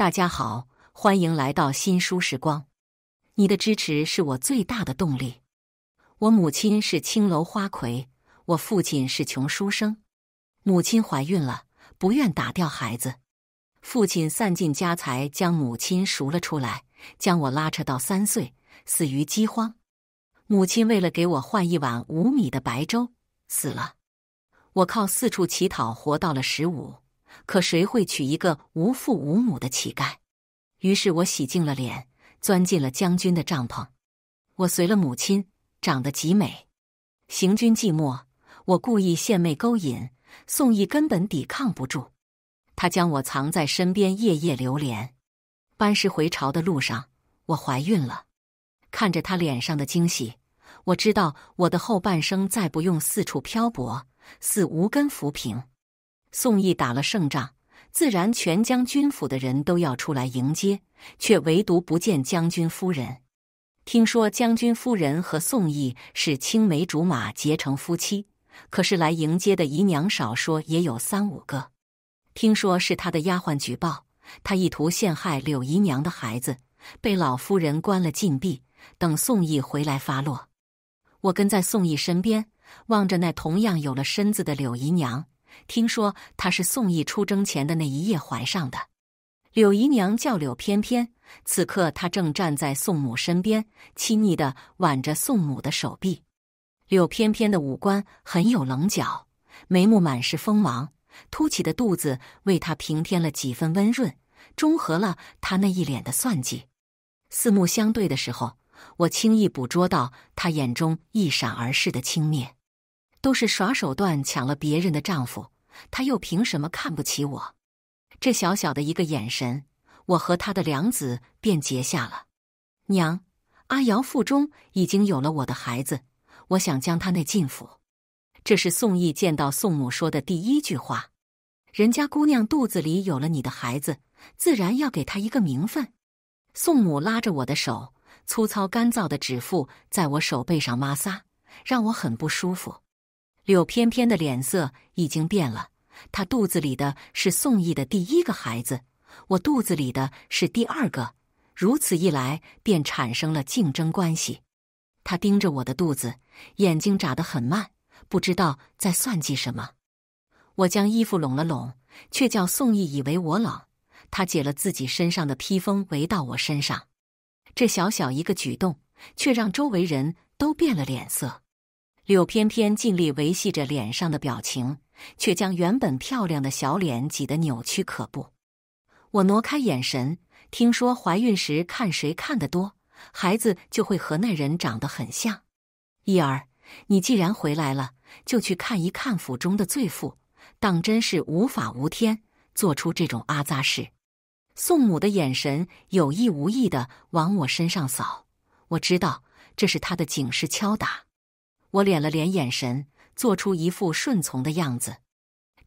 大家好，欢迎来到新书时光。你的支持是我最大的动力。我母亲是青楼花魁，我父亲是穷书生。母亲怀孕了，不愿打掉孩子。父亲散尽家财将母亲赎了出来，将我拉扯到三岁，死于饥荒。母亲为了给我换一碗五米的白粥死了。我靠四处乞讨活到了十五。可谁会娶一个无父无母的乞丐？于是我洗净了脸，钻进了将军的帐篷。我随了母亲，长得极美。行军寂寞，我故意献媚勾引宋义，根本抵抗不住。他将我藏在身边，夜夜流连。班师回朝的路上，我怀孕了。看着他脸上的惊喜，我知道我的后半生再不用四处漂泊，似无根浮萍。宋义打了胜仗，自然全将军府的人都要出来迎接，却唯独不见将军夫人。听说将军夫人和宋义是青梅竹马结成夫妻，可是来迎接的姨娘少说也有三五个。听说是他的丫鬟举报他意图陷害柳姨娘的孩子，被老夫人关了禁闭，等宋义回来发落。我跟在宋义身边，望着那同样有了身子的柳姨娘。听说她是宋义出征前的那一夜怀上的。柳姨娘叫柳翩翩，此刻她正站在宋母身边，亲昵的挽着宋母的手臂。柳翩翩的五官很有棱角，眉目满是锋芒，凸起的肚子为她平添了几分温润，中和了她那一脸的算计。四目相对的时候，我轻易捕捉到她眼中一闪而逝的轻蔑。都是耍手段抢了别人的丈夫，他又凭什么看不起我？这小小的一个眼神，我和他的良子便结下了。娘，阿瑶腹中已经有了我的孩子，我想将她那进府。这是宋义见到宋母说的第一句话。人家姑娘肚子里有了你的孩子，自然要给她一个名分。宋母拉着我的手，粗糙干燥的指腹在我手背上摩挲，让我很不舒服。柳翩翩的脸色已经变了，她肚子里的是宋义的第一个孩子，我肚子里的是第二个，如此一来便产生了竞争关系。他盯着我的肚子，眼睛眨得很慢，不知道在算计什么。我将衣服拢了拢，却叫宋义以为我冷，他解了自己身上的披风围到我身上，这小小一个举动，却让周围人都变了脸色。柳翩翩尽力维系着脸上的表情，却将原本漂亮的小脸挤得扭曲可怖。我挪开眼神。听说怀孕时看谁看得多，孩子就会和那人长得很像。意儿，你既然回来了，就去看一看府中的罪妇，当真是无法无天，做出这种阿扎事。宋母的眼神有意无意地往我身上扫，我知道这是她的警示敲打。我敛了敛眼神，做出一副顺从的样子。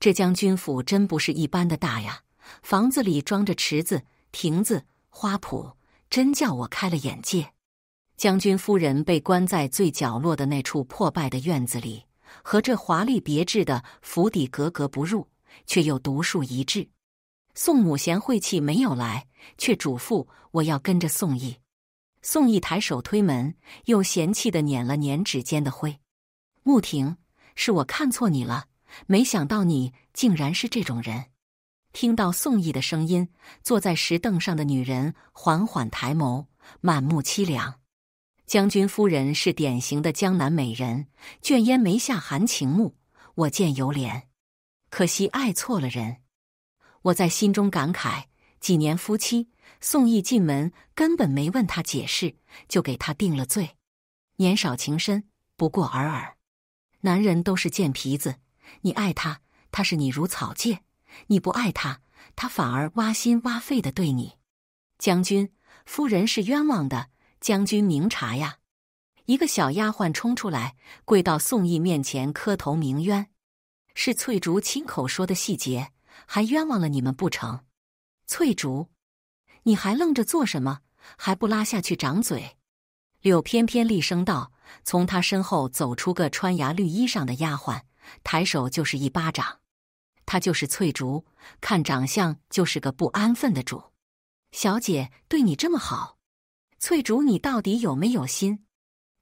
这将军府真不是一般的大呀，房子里装着池子、亭子、花圃，真叫我开了眼界。将军夫人被关在最角落的那处破败的院子里，和这华丽别致的府邸格格不入，却又独树一帜。宋母贤惠气没有来，却嘱咐我要跟着宋义。宋义抬手推门，又嫌弃的捻了捻指尖的灰。穆婷，是我看错你了，没想到你竟然是这种人。听到宋义的声音，坐在石凳上的女人缓缓抬眸，满目凄凉。将军夫人是典型的江南美人，卷烟眉下含情目，我见犹怜。可惜爱错了人，我在心中感慨，几年夫妻。宋义进门，根本没问他解释，就给他定了罪。年少情深，不过尔尔。男人都是贱皮子，你爱他，他视你如草芥；你不爱他，他反而挖心挖肺的对你。将军夫人是冤枉的，将军明察呀！一个小丫鬟冲出来，跪到宋义面前磕头鸣冤：“是翠竹亲口说的细节，还冤枉了你们不成？”翠竹。你还愣着做什么？还不拉下去掌嘴！柳翩翩厉声道。从她身后走出个穿牙绿衣裳的丫鬟，抬手就是一巴掌。她就是翠竹，看长相就是个不安分的主。小姐对你这么好，翠竹，你到底有没有心？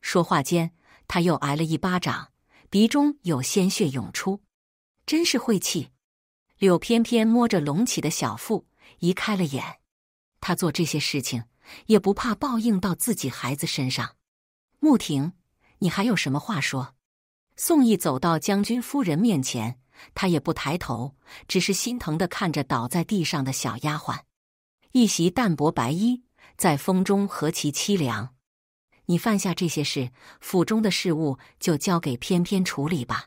说话间，她又挨了一巴掌，鼻中有鲜血涌出，真是晦气。柳翩翩摸着隆起的小腹，移开了眼。他做这些事情，也不怕报应到自己孩子身上。穆婷，你还有什么话说？宋义走到将军夫人面前，他也不抬头，只是心疼的看着倒在地上的小丫鬟，一袭淡薄白衣在风中何其凄凉。你犯下这些事，府中的事务就交给翩翩处理吧。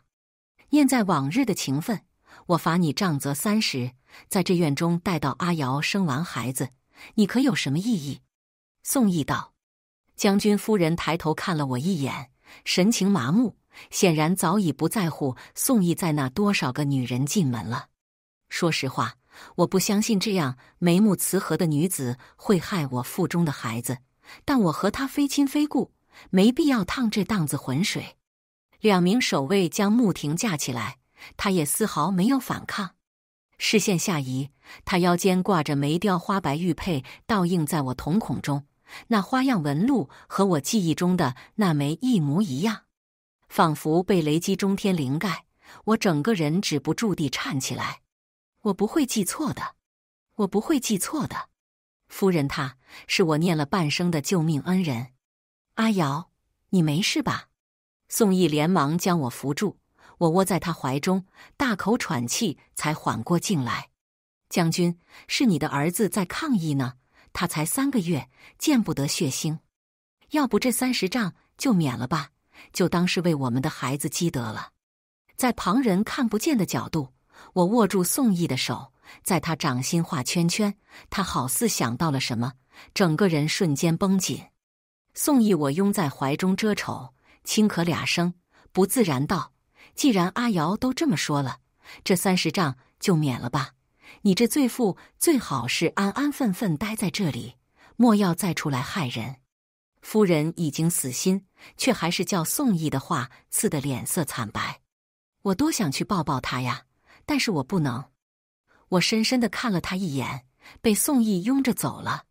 念在往日的情分，我罚你杖责三十，在这院中待到阿瑶生完孩子。你可有什么异议？宋义道。将军夫人抬头看了我一眼，神情麻木，显然早已不在乎宋义在那多少个女人进门了。说实话，我不相信这样眉目慈和的女子会害我腹中的孩子，但我和她非亲非故，没必要趟这档子浑水。两名守卫将穆婷架起来，她也丝毫没有反抗。视线下移，他腰间挂着梅雕花白玉佩，倒映在我瞳孔中。那花样纹路和我记忆中的那枚一模一样，仿佛被雷击中天灵盖，我整个人止不住地颤起来。我不会记错的，我不会记错的，夫人，他是我念了半生的救命恩人。阿瑶，你没事吧？宋义连忙将我扶住。我窝在他怀中，大口喘气，才缓过劲来。将军，是你的儿子在抗议呢，他才三个月，见不得血腥。要不这三十丈就免了吧，就当是为我们的孩子积德了。在旁人看不见的角度，我握住宋义的手，在他掌心画圈圈。他好似想到了什么，整个人瞬间绷紧。宋义，我拥在怀中遮丑，轻咳俩声，不自然道。既然阿瑶都这么说了，这三十丈就免了吧。你这罪妇最好是安安分分待在这里，莫要再出来害人。夫人已经死心，却还是叫宋义的话刺得脸色惨白。我多想去抱抱他呀，但是我不能。我深深的看了他一眼，被宋义拥着走了。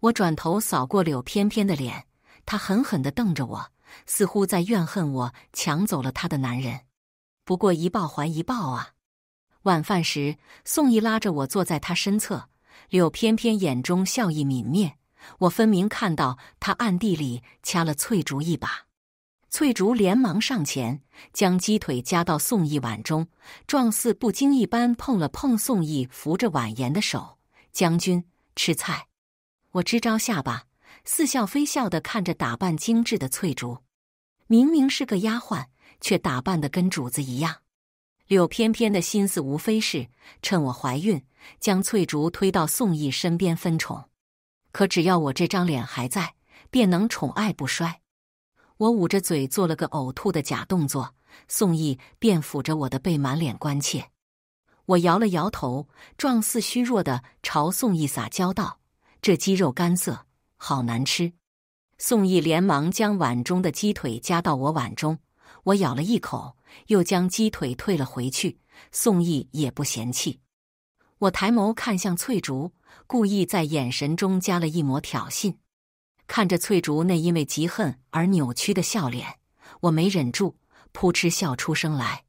我转头扫过柳翩翩的脸，他狠狠的瞪着我。似乎在怨恨我抢走了他的男人，不过一报还一报啊！晚饭时，宋义拉着我坐在他身侧，柳翩翩眼中笑意泯灭，我分明看到他暗地里掐了翠竹一把。翠竹连忙上前，将鸡腿夹到宋义碗中，状似不经意般碰了碰宋义扶着碗沿的手。将军吃菜，我支招下吧。似笑非笑的看着打扮精致的翠竹，明明是个丫鬟，却打扮的跟主子一样。柳翩翩的心思无非是趁我怀孕，将翠竹推到宋义身边分宠。可只要我这张脸还在，便能宠爱不衰。我捂着嘴做了个呕吐的假动作，宋义便抚着我的背，满脸关切。我摇了摇头，状似虚弱的朝宋义撒娇道：“这肌肉干涩。”好难吃，宋义连忙将碗中的鸡腿夹到我碗中。我咬了一口，又将鸡腿退了回去。宋义也不嫌弃。我抬眸看向翠竹，故意在眼神中加了一抹挑衅。看着翠竹那因为嫉恨而扭曲的笑脸，我没忍住，扑哧笑出声来。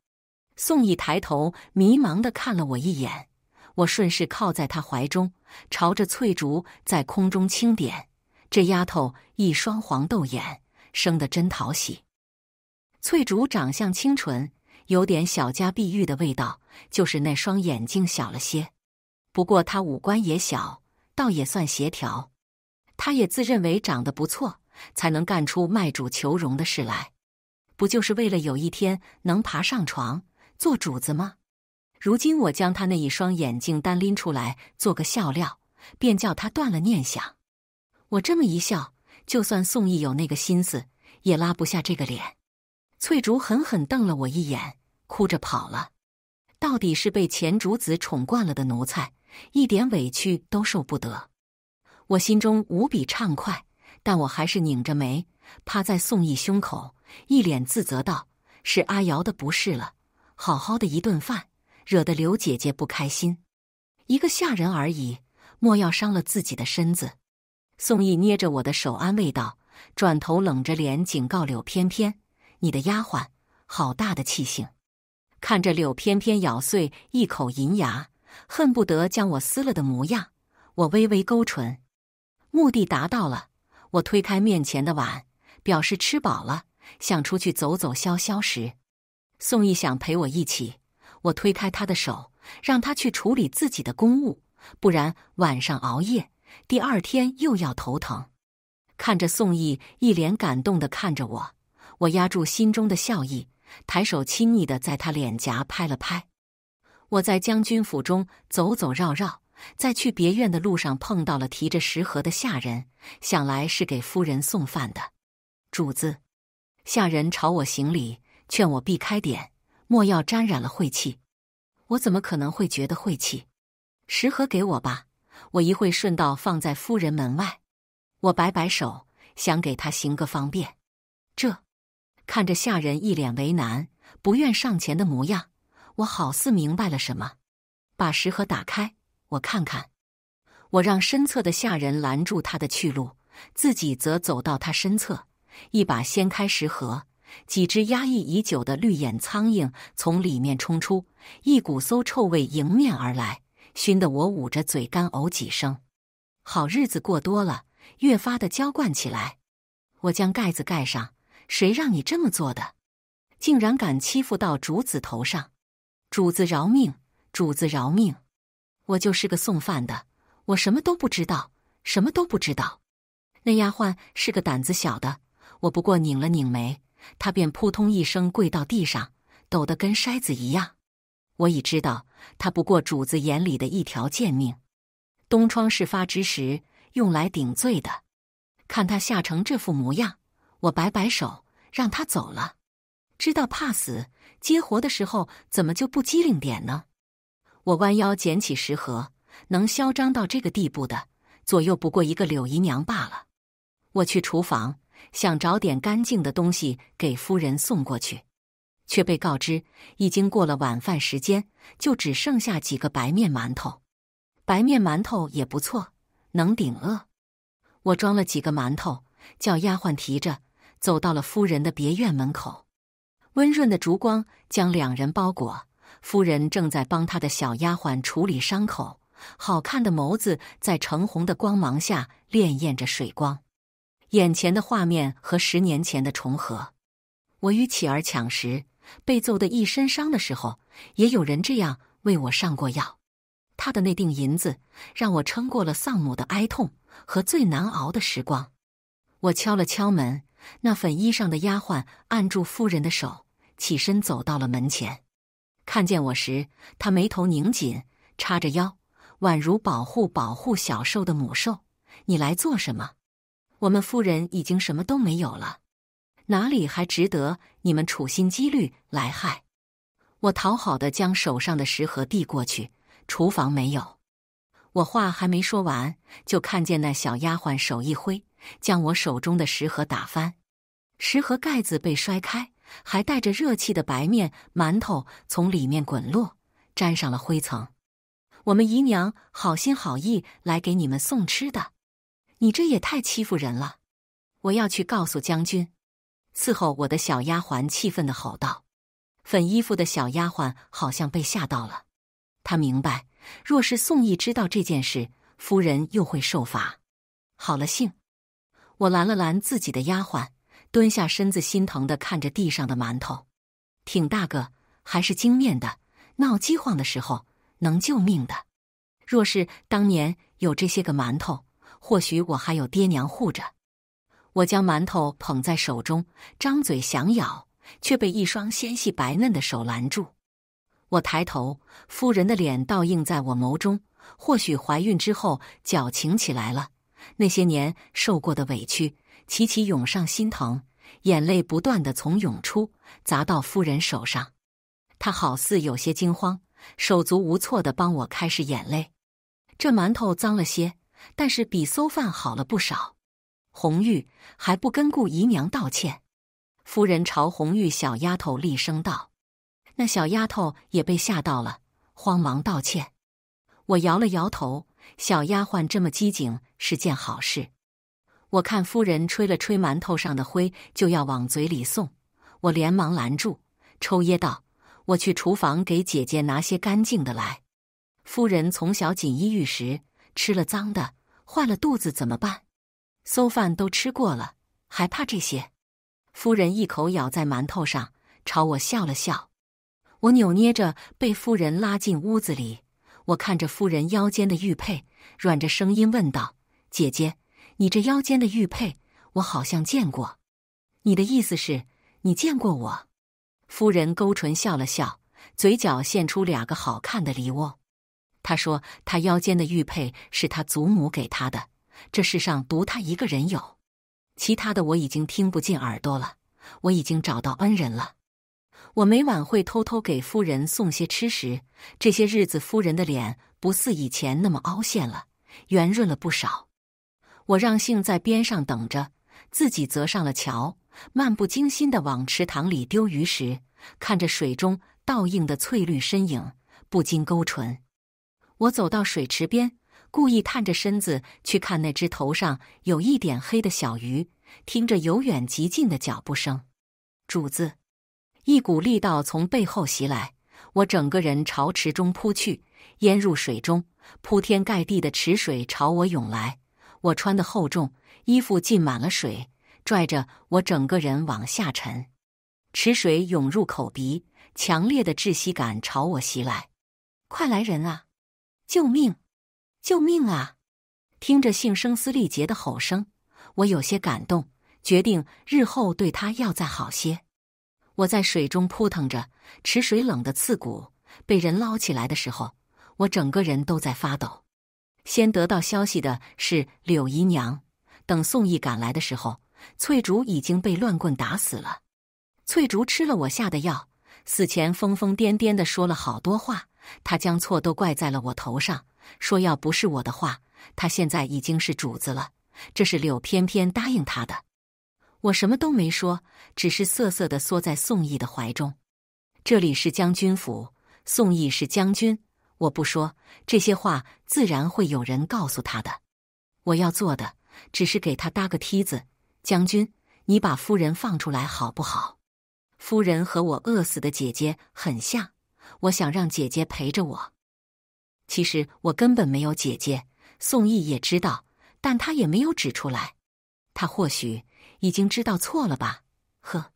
宋义抬头迷茫的看了我一眼，我顺势靠在他怀中，朝着翠竹在空中轻点。这丫头一双黄豆眼，生得真讨喜。翠竹长相清纯，有点小家碧玉的味道，就是那双眼睛小了些。不过她五官也小，倒也算协调。她也自认为长得不错，才能干出卖主求荣的事来，不就是为了有一天能爬上床做主子吗？如今我将她那一双眼睛单拎出来做个笑料，便叫她断了念想。我这么一笑，就算宋义有那个心思，也拉不下这个脸。翠竹狠狠瞪了我一眼，哭着跑了。到底是被前主子宠惯了的奴才，一点委屈都受不得。我心中无比畅快，但我还是拧着眉，趴在宋义胸口，一脸自责道：“是阿瑶的不是了，好好的一顿饭，惹得刘姐姐不开心。一个下人而已，莫要伤了自己的身子。”宋义捏着我的手安慰道，转头冷着脸警告柳翩翩：“你的丫鬟，好大的气性！”看着柳翩翩咬碎一口银牙，恨不得将我撕了的模样，我微微勾唇，目的达到了。我推开面前的碗，表示吃饱了，想出去走走消消食。宋义想陪我一起，我推开他的手，让他去处理自己的公务，不然晚上熬夜。第二天又要头疼。看着宋义一脸感动的看着我，我压住心中的笑意，抬手亲昵的在他脸颊拍了拍。我在将军府中走走绕绕，在去别院的路上碰到了提着食盒的下人，想来是给夫人送饭的。主子，下人朝我行礼，劝我避开点，莫要沾染了晦气。我怎么可能会觉得晦气？食盒给我吧。我一会顺道放在夫人门外。我摆摆手，想给他行个方便。这看着下人一脸为难，不愿上前的模样，我好似明白了什么。把食盒打开，我看看。我让身侧的下人拦住他的去路，自己则走到他身侧，一把掀开食盒，几只压抑已久的绿眼苍蝇从里面冲出，一股馊臭味迎面而来。熏得我捂着嘴干呕几声，好日子过多了，越发的娇惯起来。我将盖子盖上，谁让你这么做的？竟然敢欺负到主子头上！主子饶命，主子饶命！我就是个送饭的，我什么都不知道，什么都不知道。那丫鬟是个胆子小的，我不过拧了拧眉，她便扑通一声跪到地上，抖得跟筛子一样。我已知道，他不过主子眼里的一条贱命，东窗事发之时用来顶罪的。看他吓成这副模样，我摆摆手让他走了。知道怕死，接活的时候怎么就不机灵点呢？我弯腰捡起食盒，能嚣张到这个地步的，左右不过一个柳姨娘罢了。我去厨房，想找点干净的东西给夫人送过去。却被告知已经过了晚饭时间，就只剩下几个白面馒头。白面馒头也不错，能顶饿。我装了几个馒头，叫丫鬟提着，走到了夫人的别院门口。温润的烛光将两人包裹。夫人正在帮她的小丫鬟处理伤口，好看的眸子在橙红的光芒下潋滟着水光。眼前的画面和十年前的重合。我与启儿抢食。被揍得一身伤的时候，也有人这样为我上过药。他的那锭银子让我撑过了丧母的哀痛和最难熬的时光。我敲了敲门，那粉衣裳的丫鬟按住夫人的手，起身走到了门前。看见我时，她眉头拧紧，叉着腰，宛如保护保护小兽的母兽。你来做什么？我们夫人已经什么都没有了。哪里还值得你们处心积虑来害？我讨好的将手上的食盒递过去。厨房没有。我话还没说完，就看见那小丫鬟手一挥，将我手中的食盒打翻。食盒盖子被摔开，还带着热气的白面馒头从里面滚落，沾上了灰层。我们姨娘好心好意来给你们送吃的，你这也太欺负人了！我要去告诉将军。伺候我的小丫鬟气愤的吼道：“粉衣服的小丫鬟好像被吓到了，她明白，若是宋义知道这件事，夫人又会受罚。好了，杏。我拦了拦自己的丫鬟，蹲下身子，心疼的看着地上的馒头，挺大个，还是精面的，闹饥荒的时候能救命的。若是当年有这些个馒头，或许我还有爹娘护着。”我将馒头捧在手中，张嘴想咬，却被一双纤细白嫩的手拦住。我抬头，夫人的脸倒映在我眸中。或许怀孕之后矫情起来了，那些年受过的委屈齐齐涌上心头，眼泪不断的从涌出，砸到夫人手上。她好似有些惊慌，手足无措的帮我开拭眼泪。这馒头脏了些，但是比馊饭好了不少。红玉还不跟顾姨娘道歉，夫人朝红玉小丫头厉声道：“那小丫头也被吓到了，慌忙道歉。”我摇了摇头，小丫鬟这么机警是件好事。我看夫人吹了吹馒头上的灰，就要往嘴里送，我连忙拦住，抽噎道：“我去厨房给姐姐拿些干净的来。”夫人从小锦衣玉食，吃了脏的，坏了肚子怎么办？馊饭都吃过了，还怕这些？夫人一口咬在馒头上，朝我笑了笑。我扭捏着被夫人拉进屋子里，我看着夫人腰间的玉佩，软着声音问道：“姐姐，你这腰间的玉佩，我好像见过。你的意思是，你见过我？”夫人勾唇笑了笑，嘴角现出两个好看的梨窝。她说：“她腰间的玉佩是她祖母给她的。”这世上独他一个人有，其他的我已经听不进耳朵了。我已经找到恩人了，我每晚会偷偷给夫人送些吃食。这些日子夫人的脸不似以前那么凹陷了，圆润了不少。我让杏在边上等着，自己则上了桥，漫不经心的往池塘里丢鱼食，看着水中倒映的翠绿身影，不禁勾唇。我走到水池边。故意探着身子去看那只头上有一点黑的小鱼，听着由远及近的脚步声，主子，一股力道从背后袭来，我整个人朝池中扑去，淹入水中，铺天盖地的池水朝我涌来，我穿的厚重，衣服浸满了水，拽着我整个人往下沉，池水涌入口鼻，强烈的窒息感朝我袭来，快来人啊，救命！救命啊！听着，姓声嘶力竭的吼声，我有些感动，决定日后对他要再好些。我在水中扑腾着，池水冷的刺骨。被人捞起来的时候，我整个人都在发抖。先得到消息的是柳姨娘，等宋义赶来的时候，翠竹已经被乱棍打死了。翠竹吃了我下的药，死前疯疯癫癫的说了好多话，她将错都怪在了我头上。说要不是我的话，他现在已经是主子了。这是柳翩翩答应他的。我什么都没说，只是瑟瑟的缩在宋义的怀中。这里是将军府，宋义是将军，我不说这些话，自然会有人告诉他的。我要做的只是给他搭个梯子。将军，你把夫人放出来好不好？夫人和我饿死的姐姐很像，我想让姐姐陪着我。其实我根本没有姐姐，宋义也知道，但他也没有指出来。他或许已经知道错了吧？呵，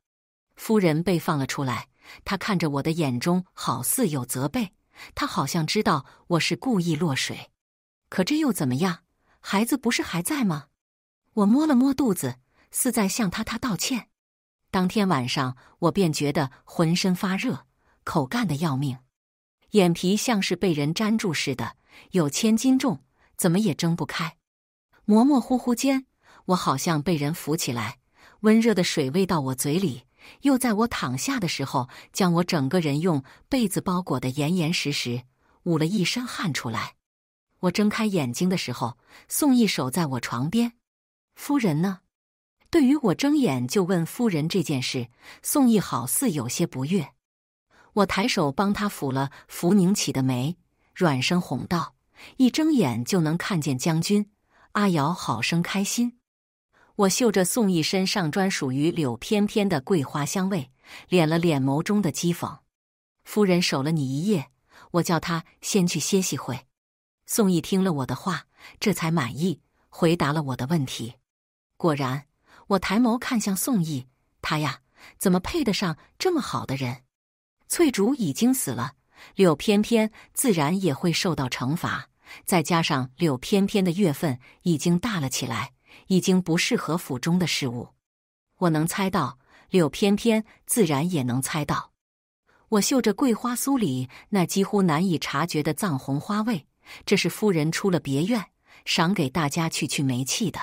夫人被放了出来，他看着我的眼中好似有责备，他好像知道我是故意落水。可这又怎么样？孩子不是还在吗？我摸了摸肚子，似在向他他道歉。当天晚上，我便觉得浑身发热，口干的要命。眼皮像是被人粘住似的，有千斤重，怎么也睁不开。模模糊糊间，我好像被人扶起来，温热的水喂到我嘴里，又在我躺下的时候将我整个人用被子包裹的严严实实，捂了一身汗出来。我睁开眼睛的时候，宋义守在我床边。夫人呢？对于我睁眼就问夫人这件事，宋义好似有些不悦。我抬手帮他抚了抚拧起的眉，软声哄道：“一睁眼就能看见将军，阿瑶好生开心。”我嗅着宋义身上专属于柳翩翩的桂花香味，敛了敛眸中的讥讽。夫人守了你一夜，我叫她先去歇息会。宋义听了我的话，这才满意回答了我的问题。果然，我抬眸看向宋义，他呀，怎么配得上这么好的人？翠竹已经死了，柳翩翩自然也会受到惩罚。再加上柳翩翩的月份已经大了起来，已经不适合府中的事物。我能猜到，柳翩翩自然也能猜到。我嗅着桂花酥里那几乎难以察觉的藏红花味，这是夫人出了别院赏给大家去去霉气的。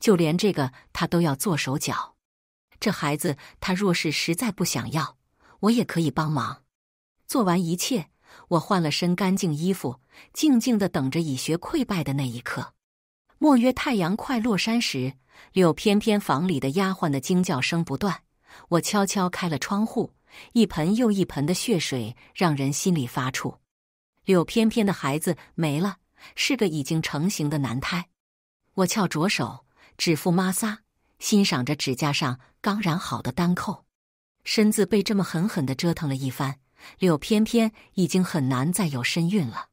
就连这个，她都要做手脚。这孩子，她若是实在不想要。我也可以帮忙。做完一切，我换了身干净衣服，静静的等着蚁学溃败的那一刻。莫约太阳快落山时，柳翩翩房里的丫鬟的惊叫声不断。我悄悄开了窗户，一盆又一盆的血水让人心里发怵。柳翩翩的孩子没了，是个已经成型的男胎。我翘着手，指腹摩挲，欣赏着指甲上刚染好的单扣。身子被这么狠狠的折腾了一番，柳翩翩已经很难再有身孕了。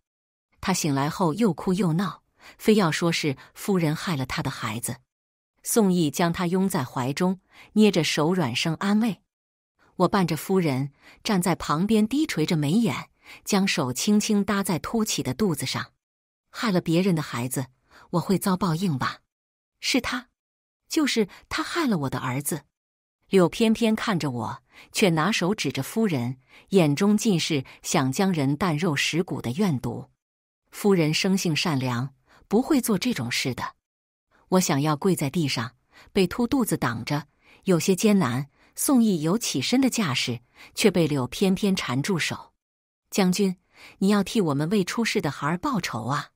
她醒来后又哭又闹，非要说是夫人害了他的孩子。宋义将她拥在怀中，捏着手软声安慰：“我伴着夫人站在旁边，低垂着眉眼，将手轻轻搭在凸起的肚子上。害了别人的孩子，我会遭报应吧？是他，就是他害了我的儿子。”柳翩翩看着我，却拿手指着夫人，眼中尽是想将人啖肉食骨的怨毒。夫人生性善良，不会做这种事的。我想要跪在地上，被秃肚子挡着，有些艰难。宋义有起身的架势，却被柳翩翩缠住手。将军，你要替我们未出世的孩儿报仇啊！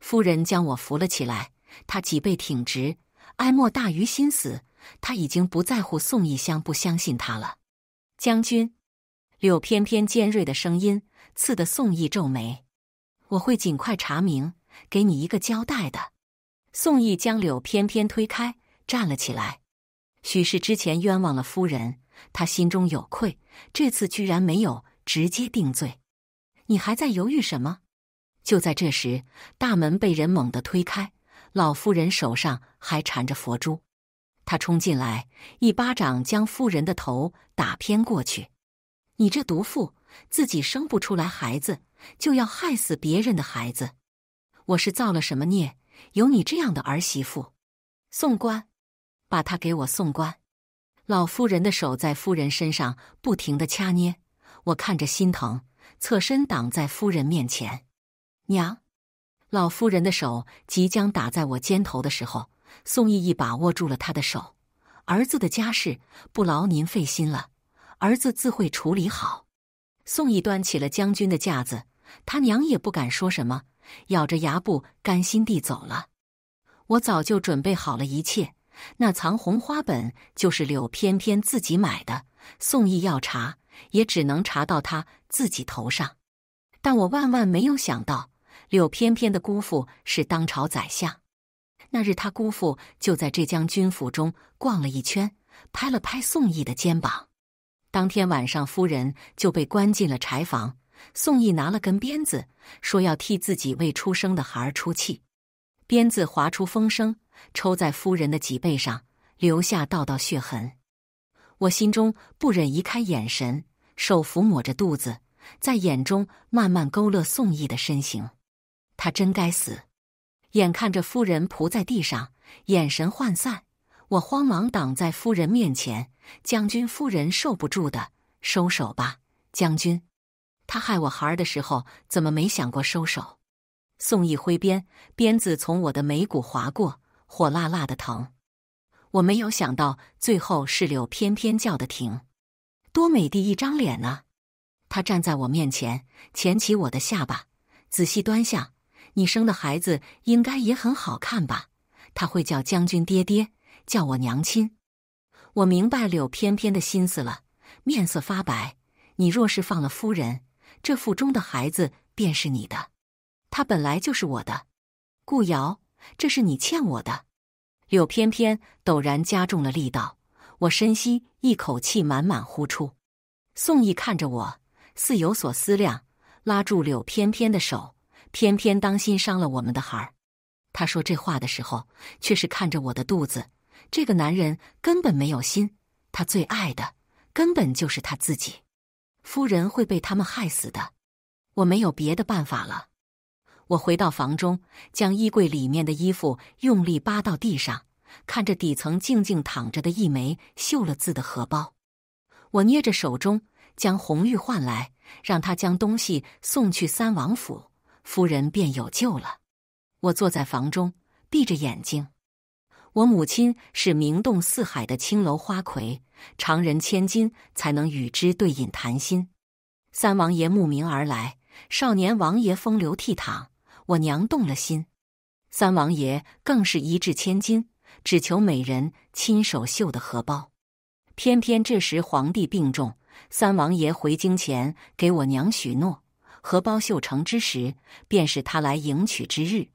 夫人将我扶了起来，她脊背挺直，哀莫大于心死。他已经不在乎宋义相不相信他了。将军，柳翩翩尖锐的声音刺得宋义皱眉。我会尽快查明，给你一个交代的。宋义将柳翩翩推开，站了起来。许是之前冤枉了夫人，他心中有愧，这次居然没有直接定罪。你还在犹豫什么？就在这时，大门被人猛地推开，老夫人手上还缠着佛珠。他冲进来，一巴掌将夫人的头打偏过去。你这毒妇，自己生不出来孩子，就要害死别人的孩子。我是造了什么孽，有你这样的儿媳妇？送官，把她给我送官。老夫人的手在夫人身上不停的掐捏，我看着心疼，侧身挡在夫人面前。娘，老夫人的手即将打在我肩头的时候。宋义一把握住了他的手，儿子的家事不劳您费心了，儿子自会处理好。宋义端起了将军的架子，他娘也不敢说什么，咬着牙不甘心地走了。我早就准备好了一切，那藏红花本就是柳翩翩自己买的，宋义要查也只能查到他自己头上。但我万万没有想到，柳翩翩的姑父是当朝宰相。那日，他姑父就在浙江军府中逛了一圈，拍了拍宋义的肩膀。当天晚上，夫人就被关进了柴房。宋义拿了根鞭子，说要替自己未出生的孩儿出气。鞭子划出风声，抽在夫人的脊背上，留下道道血痕。我心中不忍，移开眼神，手抚摸着肚子，在眼中慢慢勾勒宋义的身形。他真该死。眼看着夫人扑在地上，眼神涣散，我慌忙挡在夫人面前。将军夫人受不住的，收手吧，将军。他害我孩儿的时候，怎么没想过收手？宋义挥鞭，鞭子从我的眉骨划过，火辣辣的疼。我没有想到，最后是柳翩翩叫的停。多美的一张脸啊！他站在我面前，钳起我的下巴，仔细端详。你生的孩子应该也很好看吧？他会叫将军爹爹，叫我娘亲。我明白柳翩翩的心思了，面色发白。你若是放了夫人，这腹中的孩子便是你的。他本来就是我的，顾瑶，这是你欠我的。柳翩翩陡然加重了力道，我深吸一口气，满满呼出。宋义看着我，似有所思量，拉住柳翩翩的手。偏偏当心伤了我们的孩儿，他说这话的时候，却是看着我的肚子。这个男人根本没有心，他最爱的，根本就是他自己。夫人会被他们害死的，我没有别的办法了。我回到房中，将衣柜里面的衣服用力扒到地上，看着底层静静躺着的一枚绣了字的荷包，我捏着手中，将红玉换来，让他将东西送去三王府。夫人便有救了。我坐在房中，闭着眼睛。我母亲是名动四海的青楼花魁，常人千金才能与之对饮谈心。三王爷慕名而来，少年王爷风流倜傥，我娘动了心。三王爷更是一掷千金，只求美人亲手绣的荷包。偏偏这时皇帝病重，三王爷回京前给我娘许诺。荷包绣成之时，便是他来迎娶之日。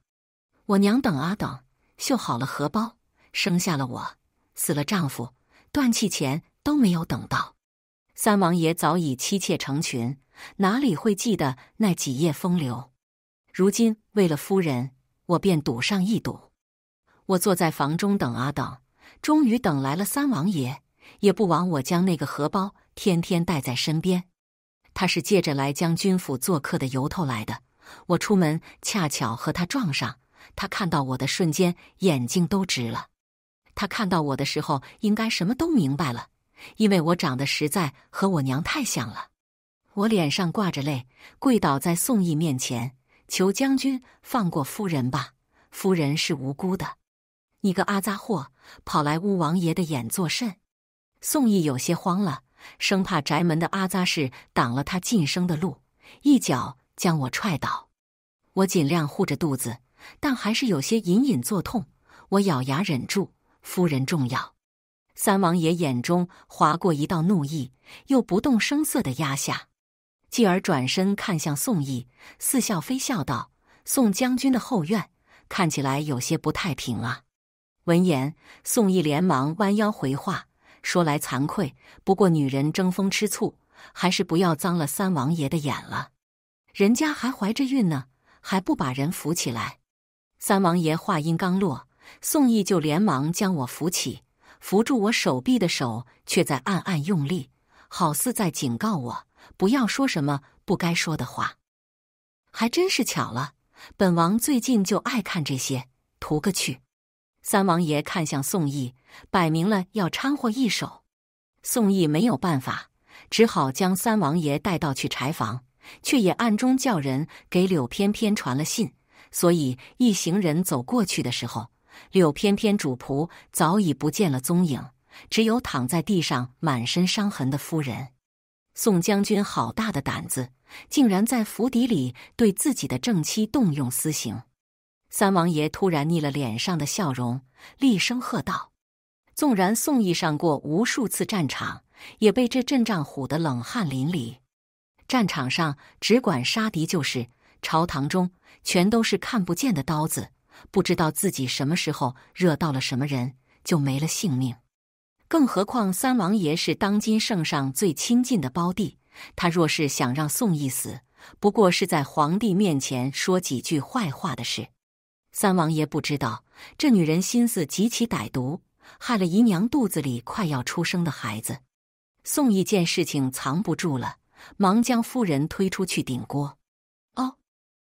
我娘等啊等，绣好了荷包，生下了我，死了丈夫，断气前都没有等到。三王爷早已妻妾成群，哪里会记得那几夜风流？如今为了夫人，我便赌上一赌。我坐在房中等啊等，终于等来了三王爷，也不枉我将那个荷包天天带在身边。他是借着来将军府做客的由头来的。我出门恰巧和他撞上，他看到我的瞬间眼睛都直了。他看到我的时候应该什么都明白了，因为我长得实在和我娘太像了。我脸上挂着泪，跪倒在宋义面前，求将军放过夫人吧，夫人是无辜的。你个阿杂货，跑来污王爷的眼作甚？宋义有些慌了。生怕宅门的阿扎事挡了他晋升的路，一脚将我踹倒。我尽量护着肚子，但还是有些隐隐作痛。我咬牙忍住，夫人重要。三王爷眼中划过一道怒意，又不动声色的压下，继而转身看向宋义，似笑非笑道：“宋将军的后院看起来有些不太平啊。”闻言，宋义连忙弯腰回话。说来惭愧，不过女人争风吃醋，还是不要脏了三王爷的眼了。人家还怀着孕呢，还不把人扶起来？三王爷话音刚落，宋义就连忙将我扶起，扶住我手臂的手却在暗暗用力，好似在警告我不要说什么不该说的话。还真是巧了，本王最近就爱看这些图个趣。三王爷看向宋义，摆明了要掺和一手。宋义没有办法，只好将三王爷带到去柴房，却也暗中叫人给柳翩翩传了信。所以一行人走过去的时候，柳翩翩主仆早已不见了踪影，只有躺在地上满身伤痕的夫人。宋将军好大的胆子，竟然在府邸里对自己的正妻动用私刑。三王爷突然腻了脸上的笑容，厉声喝道：“纵然宋义上过无数次战场，也被这阵仗唬得冷汗淋漓。战场上只管杀敌就是，朝堂中全都是看不见的刀子，不知道自己什么时候惹到了什么人，就没了性命。更何况三王爷是当今圣上最亲近的胞弟，他若是想让宋义死，不过是在皇帝面前说几句坏话的事。”三王爷不知道这女人心思极其歹毒，害了姨娘肚子里快要出生的孩子。宋义见事情藏不住了，忙将夫人推出去顶锅。哦，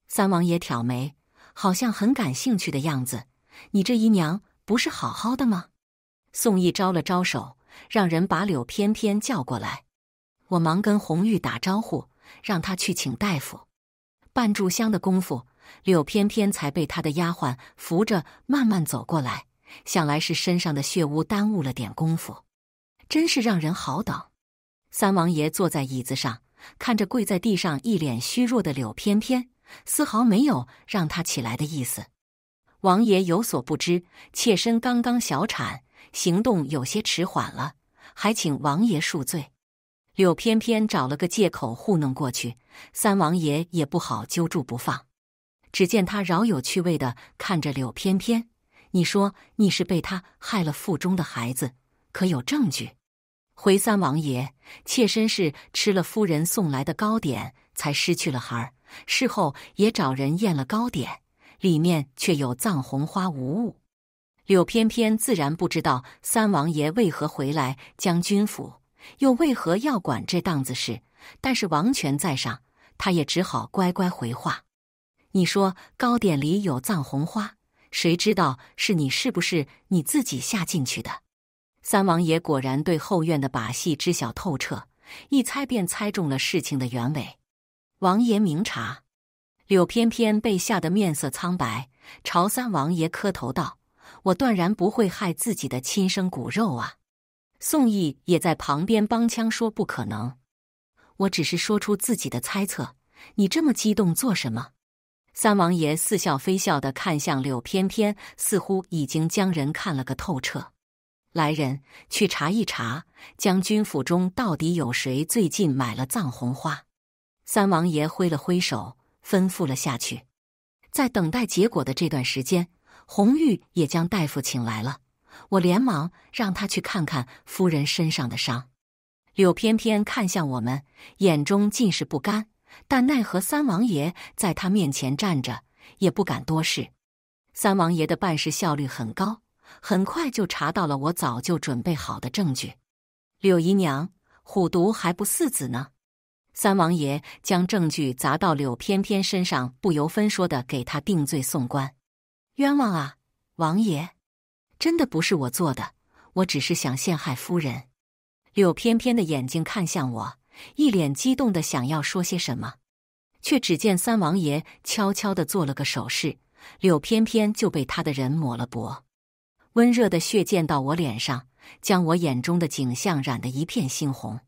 三王爷挑眉，好像很感兴趣的样子。你这姨娘不是好好的吗？宋义招了招手，让人把柳翩翩叫过来。我忙跟红玉打招呼，让她去请大夫。半炷香的功夫。柳翩翩才被他的丫鬟扶着慢慢走过来，想来是身上的血污耽误了点功夫，真是让人好等。三王爷坐在椅子上，看着跪在地上一脸虚弱的柳翩翩，丝毫没有让他起来的意思。王爷有所不知，妾身刚刚小产，行动有些迟缓了，还请王爷恕罪。柳翩翩找了个借口糊弄过去，三王爷也不好揪住不放。只见他饶有趣味的看着柳翩翩，你说你是被他害了腹中的孩子，可有证据？回三王爷，妾身是吃了夫人送来的糕点才失去了孩儿，事后也找人验了糕点，里面却有藏红花无误。柳翩翩自然不知道三王爷为何回来将军府，又为何要管这档子事，但是王权在上，他也只好乖乖回话。你说糕点里有藏红花，谁知道是你是不是你自己下进去的？三王爷果然对后院的把戏知晓透彻，一猜便猜中了事情的原委。王爷明察，柳翩翩被吓得面色苍白，朝三王爷磕头道：“我断然不会害自己的亲生骨肉啊！”宋义也在旁边帮腔说：“不可能，我只是说出自己的猜测，你这么激动做什么？”三王爷似笑非笑的看向柳翩翩，似乎已经将人看了个透彻。来人，去查一查，将军府中到底有谁最近买了藏红花。三王爷挥了挥手，吩咐了下去。在等待结果的这段时间，红玉也将大夫请来了。我连忙让他去看看夫人身上的伤。柳翩翩看向我们，眼中尽是不甘。但奈何三王爷在他面前站着，也不敢多事。三王爷的办事效率很高，很快就查到了我早就准备好的证据。柳姨娘，虎毒还不似子呢。三王爷将证据砸到柳翩翩身上，不由分说的给他定罪送官，冤枉啊！王爷，真的不是我做的，我只是想陷害夫人。柳翩翩的眼睛看向我。一脸激动的想要说些什么，却只见三王爷悄悄的做了个手势，柳翩翩就被他的人抹了脖。温热的血溅到我脸上，将我眼中的景象染得一片猩红。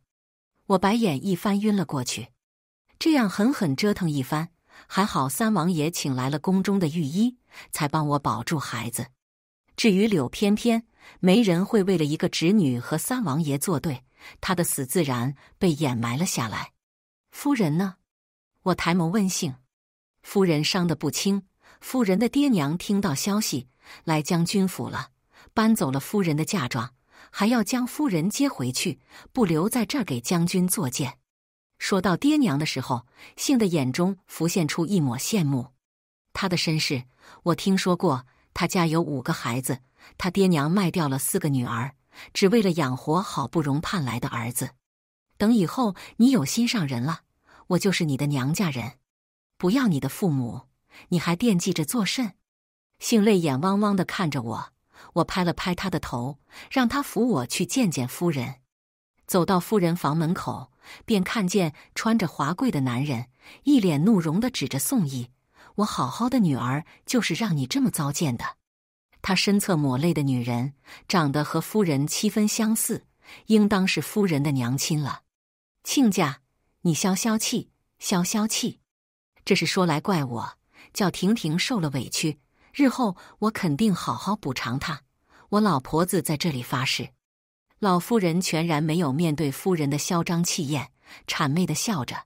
我白眼一翻，晕了过去。这样狠狠折腾一番，还好三王爷请来了宫中的御医，才帮我保住孩子。至于柳翩翩，没人会为了一个侄女和三王爷作对。他的死自然被掩埋了下来。夫人呢？我抬眸问杏，夫人伤得不轻。夫人的爹娘听到消息来将军府了，搬走了夫人的嫁妆，还要将夫人接回去，不留在这儿给将军作贱。说到爹娘的时候，杏的眼中浮现出一抹羡慕。他的身世我听说过，他家有五个孩子，他爹娘卖掉了四个女儿。只为了养活好不容易盼来的儿子。等以后你有心上人了，我就是你的娘家人。不要你的父母，你还惦记着做甚？杏泪眼汪汪的看着我，我拍了拍她的头，让她扶我去见见夫人。走到夫人房门口，便看见穿着华贵的男人一脸怒容的指着宋义：“我好好的女儿就是让你这么糟践的。”他身侧抹泪的女人长得和夫人七分相似，应当是夫人的娘亲了。亲家，你消消气，消消气，这是说来怪我，叫婷婷受了委屈，日后我肯定好好补偿她。我老婆子在这里发誓。老夫人全然没有面对夫人的嚣张气焰，谄媚的笑着。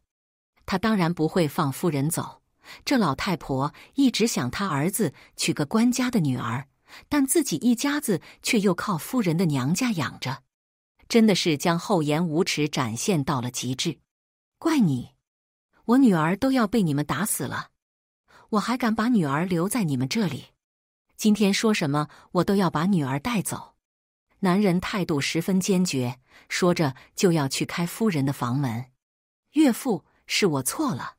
她当然不会放夫人走。这老太婆一直想她儿子娶个官家的女儿。但自己一家子却又靠夫人的娘家养着，真的是将厚颜无耻展现到了极致。怪你，我女儿都要被你们打死了，我还敢把女儿留在你们这里？今天说什么，我都要把女儿带走。男人态度十分坚决，说着就要去开夫人的房门。岳父，是我错了。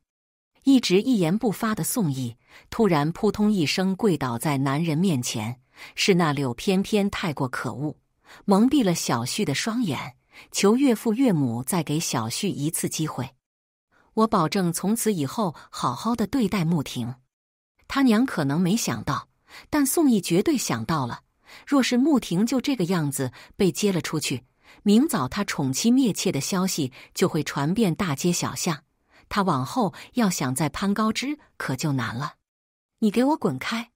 一直一言不发的宋义突然扑通一声跪倒在男人面前。是那柳翩翩太过可恶，蒙蔽了小旭的双眼。求岳父岳母再给小旭一次机会，我保证从此以后好好的对待穆婷。他娘可能没想到，但宋义绝对想到了。若是穆婷就这个样子被接了出去，明早他宠妻灭妾的消息就会传遍大街小巷，他往后要想再攀高枝可就难了。你给我滚开！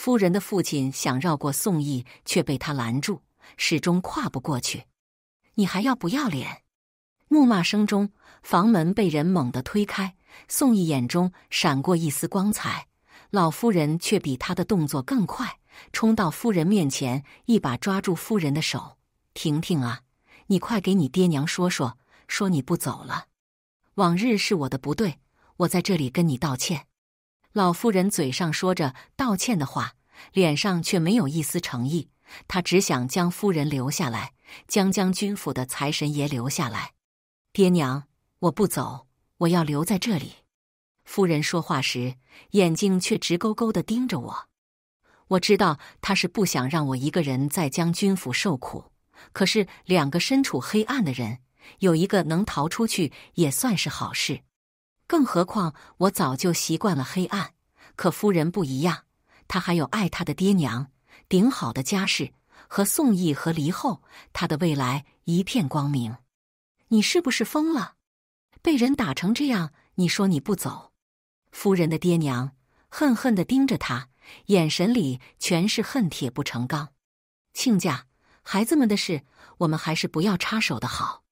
夫人的父亲想绕过宋义，却被他拦住，始终跨不过去。你还要不要脸？怒骂声中，房门被人猛地推开。宋义眼中闪过一丝光彩，老夫人却比他的动作更快，冲到夫人面前，一把抓住夫人的手：“婷婷啊，你快给你爹娘说说，说你不走了。往日是我的不对，我在这里跟你道歉。”老夫人嘴上说着道歉的话，脸上却没有一丝诚意。她只想将夫人留下来，将将军府的财神爷留下来。爹娘，我不走，我要留在这里。夫人说话时，眼睛却直勾勾的盯着我。我知道她是不想让我一个人在将军府受苦，可是两个身处黑暗的人，有一个能逃出去也算是好事。更何况我早就习惯了黑暗，可夫人不一样，她还有爱她的爹娘，顶好的家世，和宋义和离后，她的未来一片光明。你是不是疯了？被人打成这样，你说你不走？夫人的爹娘恨恨地盯着他，眼神里全是恨铁不成钢。亲家，孩子们的事，我们还是不要插手的好。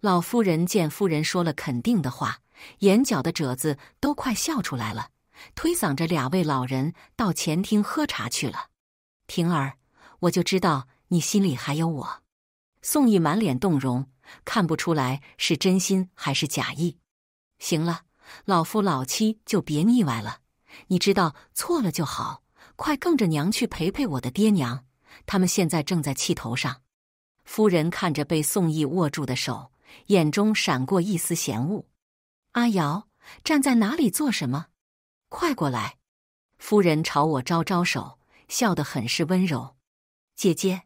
老夫人见夫人说了肯定的话。眼角的褶子都快笑出来了，推搡着两位老人到前厅喝茶去了。婷儿，我就知道你心里还有我。宋义满脸动容，看不出来是真心还是假意。行了，老夫老妻就别腻歪了。你知道错了就好，快跟着娘去陪陪我的爹娘，他们现在正在气头上。夫人看着被宋义握住的手，眼中闪过一丝嫌恶。阿瑶站在哪里做什么？快过来！夫人朝我招招手，笑得很是温柔。姐姐，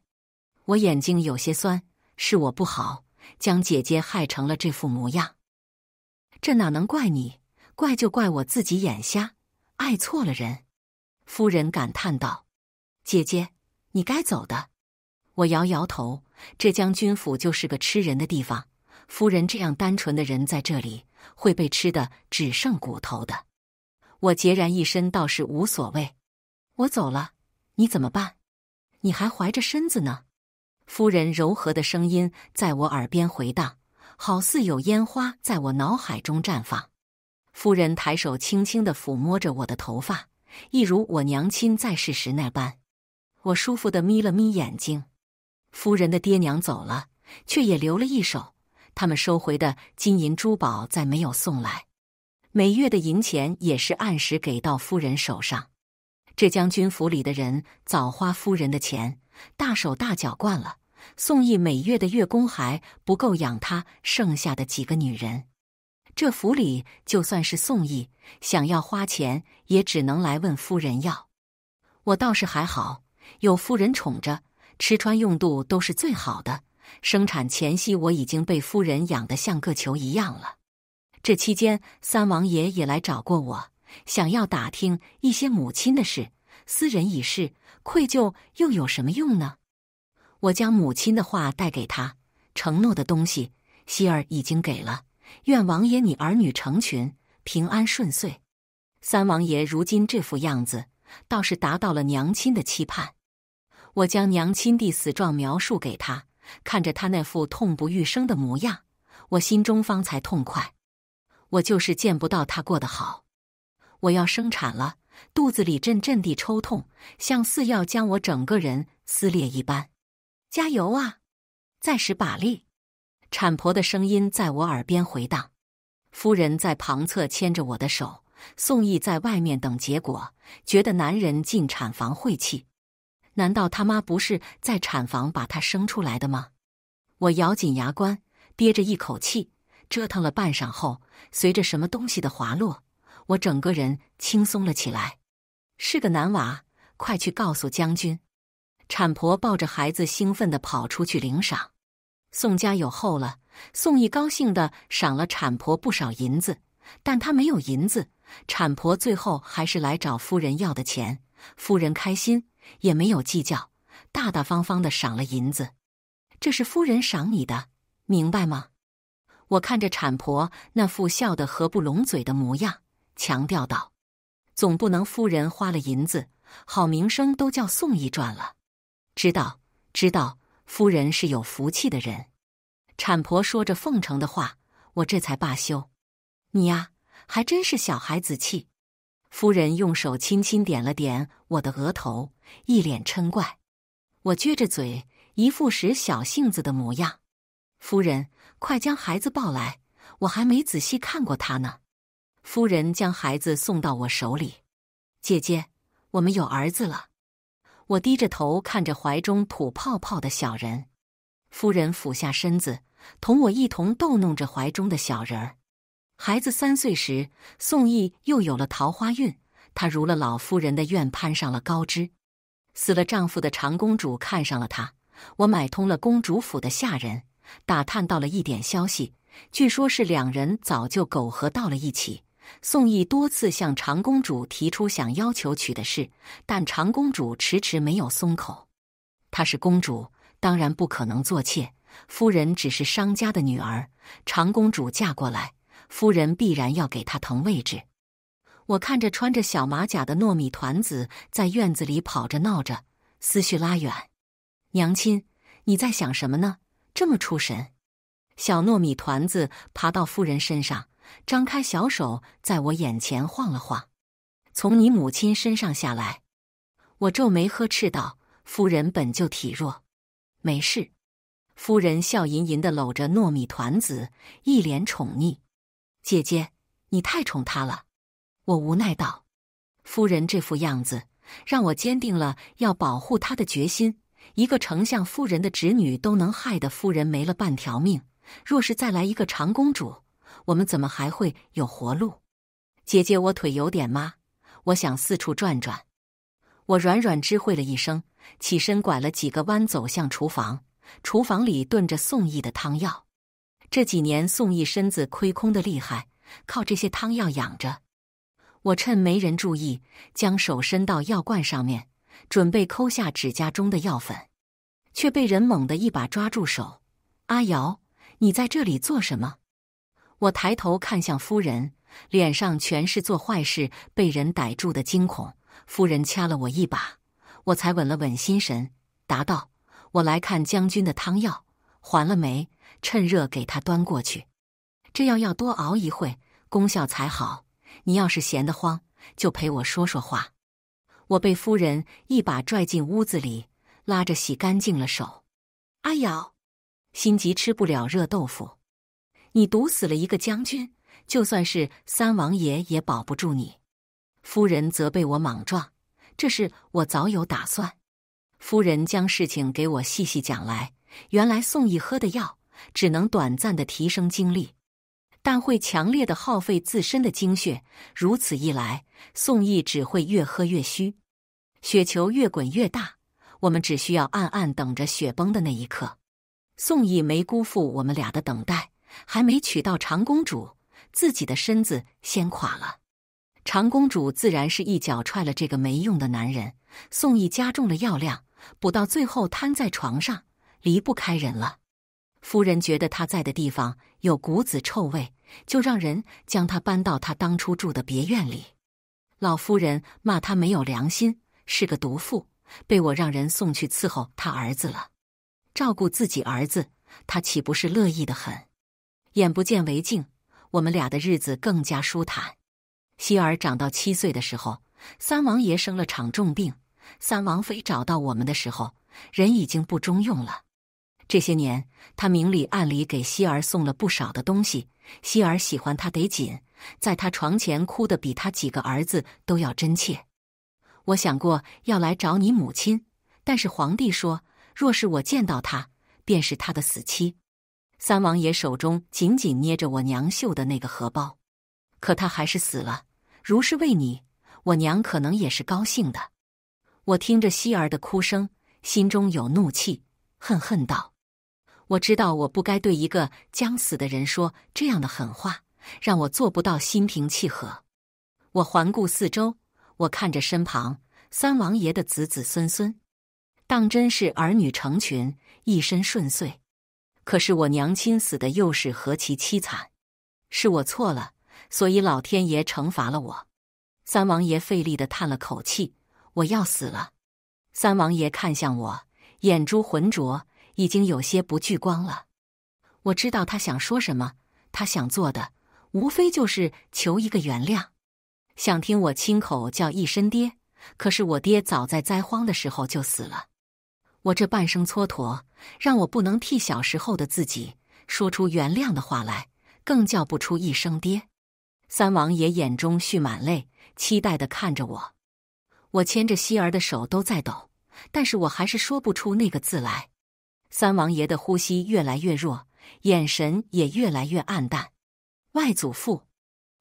我眼睛有些酸，是我不好，将姐姐害成了这副模样。这哪能怪你？怪就怪我自己眼瞎，爱错了人。夫人感叹道：“姐姐，你该走的。”我摇摇头，这将军府就是个吃人的地方。夫人这样单纯的人在这里。会被吃的只剩骨头的，我孑然一身倒是无所谓。我走了，你怎么办？你还怀着身子呢。夫人柔和的声音在我耳边回荡，好似有烟花在我脑海中绽放。夫人抬手轻轻的抚摸着我的头发，一如我娘亲在世时那般。我舒服的眯了眯眼睛。夫人的爹娘走了，却也留了一手。他们收回的金银珠宝再没有送来，每月的银钱也是按时给到夫人手上。这将军府里的人早花夫人的钱，大手大脚惯了。宋义每月的月供还不够养他剩下的几个女人，这府里就算是宋义想要花钱，也只能来问夫人要。我倒是还好，有夫人宠着，吃穿用度都是最好的。生产前夕，我已经被夫人养得像个球一样了。这期间，三王爷也来找过我，想要打听一些母亲的事。斯人已逝，愧疚又有什么用呢？我将母亲的话带给他，承诺的东西，希儿已经给了。愿王爷你儿女成群，平安顺遂。三王爷如今这副样子，倒是达到了娘亲的期盼。我将娘亲的死状描述给他。看着他那副痛不欲生的模样，我心中方才痛快。我就是见不到他过得好。我要生产了，肚子里阵阵地抽痛，像似要将我整个人撕裂一般。加油啊！再使把力！产婆的声音在我耳边回荡。夫人在旁侧牵着我的手，宋义在外面等结果。觉得男人进产房晦气。难道他妈不是在产房把他生出来的吗？我咬紧牙关，憋着一口气，折腾了半晌后，随着什么东西的滑落，我整个人轻松了起来。是个男娃，快去告诉将军！产婆抱着孩子兴奋的跑出去领赏。宋家有后了，宋义高兴的赏了产婆不少银子，但他没有银子，产婆最后还是来找夫人要的钱。夫人开心。也没有计较，大大方方的赏了银子。这是夫人赏你的，明白吗？我看着产婆那副笑得合不拢嘴的模样，强调道：“总不能夫人花了银子，好名声都叫宋义赚了。”知道，知道，夫人是有福气的人。产婆说着奉承的话，我这才罢休。你呀，还真是小孩子气。夫人用手轻轻点了点我的额头。一脸嗔怪，我撅着嘴，一副使小性子的模样。夫人，快将孩子抱来，我还没仔细看过他呢。夫人将孩子送到我手里，姐姐，我们有儿子了。我低着头看着怀中吐泡泡的小人，夫人俯下身子，同我一同逗弄着怀中的小人儿。孩子三岁时，宋义又有了桃花运，他如了老夫人的愿，攀上了高枝。死了丈夫的长公主看上了他，我买通了公主府的下人，打探到了一点消息，据说是两人早就苟合到了一起。宋义多次向长公主提出想要求娶的事，但长公主迟迟没有松口。她是公主，当然不可能做妾。夫人只是商家的女儿，长公主嫁过来，夫人必然要给她腾位置。我看着穿着小马甲的糯米团子在院子里跑着闹着，思绪拉远。娘亲，你在想什么呢？这么出神。小糯米团子爬到夫人身上，张开小手在我眼前晃了晃。从你母亲身上下来，我皱眉呵斥道：“夫人本就体弱，没事。”夫人笑吟吟的搂着糯米团子，一脸宠溺：“姐姐，你太宠他了。”我无奈道：“夫人这副样子，让我坚定了要保护她的决心。一个丞相夫人的侄女都能害得夫人没了半条命，若是再来一个长公主，我们怎么还会有活路？”姐姐，我腿有点麻，我想四处转转。我软软知会了一声，起身拐了几个弯，走向厨房。厨房里炖着宋义的汤药。这几年宋义身子亏空的厉害，靠这些汤药养着。我趁没人注意，将手伸到药罐上面，准备抠下指甲中的药粉，却被人猛地一把抓住手。阿瑶，你在这里做什么？我抬头看向夫人，脸上全是做坏事被人逮住的惊恐。夫人掐了我一把，我才稳了稳心神，答道：“我来看将军的汤药，还了没？趁热给他端过去。这药要多熬一会，功效才好。”你要是闲得慌，就陪我说说话。我被夫人一把拽进屋子里，拉着洗干净了手。阿瑶，心急吃不了热豆腐。你毒死了一个将军，就算是三王爷也保不住你。夫人责备我莽撞，这事我早有打算。夫人将事情给我细细讲来，原来宋义喝的药只能短暂的提升精力。但会强烈的耗费自身的精血，如此一来，宋义只会越喝越虚，雪球越滚越大。我们只需要暗暗等着雪崩的那一刻。宋义没辜负我们俩的等待，还没娶到长公主，自己的身子先垮了。长公主自然是一脚踹了这个没用的男人。宋义加重了药量，补到最后瘫在床上，离不开人了。夫人觉得他在的地方有股子臭味。就让人将他搬到他当初住的别院里。老夫人骂他没有良心，是个毒妇，被我让人送去伺候他儿子了。照顾自己儿子，他岂不是乐意的很？眼不见为净，我们俩的日子更加舒坦。希儿长到七岁的时候，三王爷生了场重病，三王妃找到我们的时候，人已经不中用了。这些年，他明里暗里给希儿送了不少的东西。希儿喜欢他得紧，在他床前哭得比他几个儿子都要真切。我想过要来找你母亲，但是皇帝说，若是我见到他，便是他的死期。三王爷手中紧紧捏着我娘绣的那个荷包，可他还是死了。如是为你，我娘可能也是高兴的。我听着希儿的哭声，心中有怒气，恨恨道。我知道我不该对一个将死的人说这样的狠话，让我做不到心平气和。我环顾四周，我看着身旁三王爷的子子孙孙，当真是儿女成群，一身顺遂。可是我娘亲死的又是何其凄惨，是我错了，所以老天爷惩罚了我。三王爷费力的叹了口气，我要死了。三王爷看向我，眼珠浑浊。已经有些不聚光了，我知道他想说什么，他想做的无非就是求一个原谅，想听我亲口叫一声爹。可是我爹早在灾荒的时候就死了，我这半生蹉跎，让我不能替小时候的自己说出原谅的话来，更叫不出一声爹。三王爷眼中蓄满泪，期待的看着我，我牵着熙儿的手都在抖，但是我还是说不出那个字来。三王爷的呼吸越来越弱，眼神也越来越暗淡。外祖父，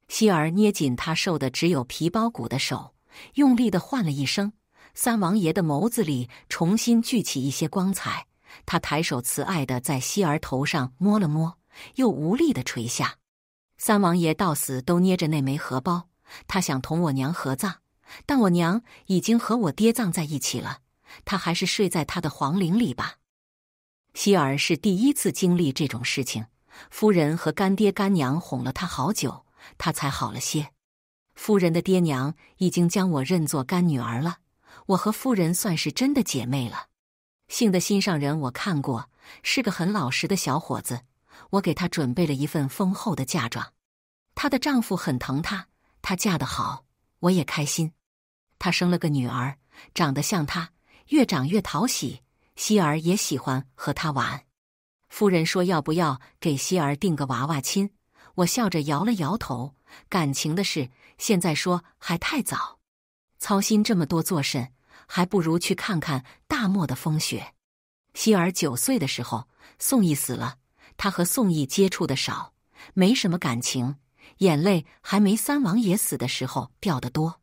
希儿捏紧他瘦的只有皮包骨的手，用力的唤了一声。三王爷的眸子里重新聚起一些光彩，他抬手慈爱的在希儿头上摸了摸，又无力的垂下。三王爷到死都捏着那枚荷包，他想同我娘合葬，但我娘已经和我爹葬在一起了，他还是睡在他的皇陵里吧。希尔是第一次经历这种事情，夫人和干爹干娘哄了他好久，他才好了些。夫人的爹娘已经将我认作干女儿了，我和夫人算是真的姐妹了。幸的心上人我看过，是个很老实的小伙子，我给他准备了一份丰厚的嫁妆。她的丈夫很疼她，她嫁得好，我也开心。她生了个女儿，长得像她，越长越讨喜。希儿也喜欢和他玩。夫人说：“要不要给希儿定个娃娃亲？”我笑着摇了摇头。感情的事，现在说还太早。操心这么多做甚？还不如去看看大漠的风雪。希儿九岁的时候，宋义死了，他和宋义接触的少，没什么感情，眼泪还没三王爷死的时候掉得多。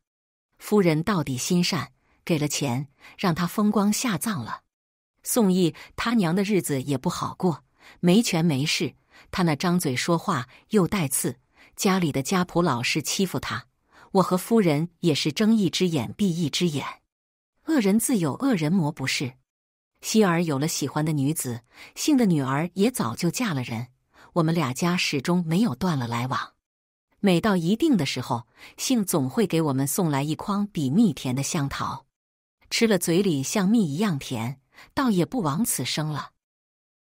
夫人到底心善，给了钱，让他风光下葬了。宋义他娘的日子也不好过，没权没势，他那张嘴说话又带刺，家里的家仆老是欺负他。我和夫人也是睁一只眼闭一只眼，恶人自有恶人磨，不是？希儿有了喜欢的女子，姓的女儿也早就嫁了人，我们俩家始终没有断了来往。每到一定的时候，姓总会给我们送来一筐比蜜甜的香桃，吃了嘴里像蜜一样甜。倒也不枉此生了。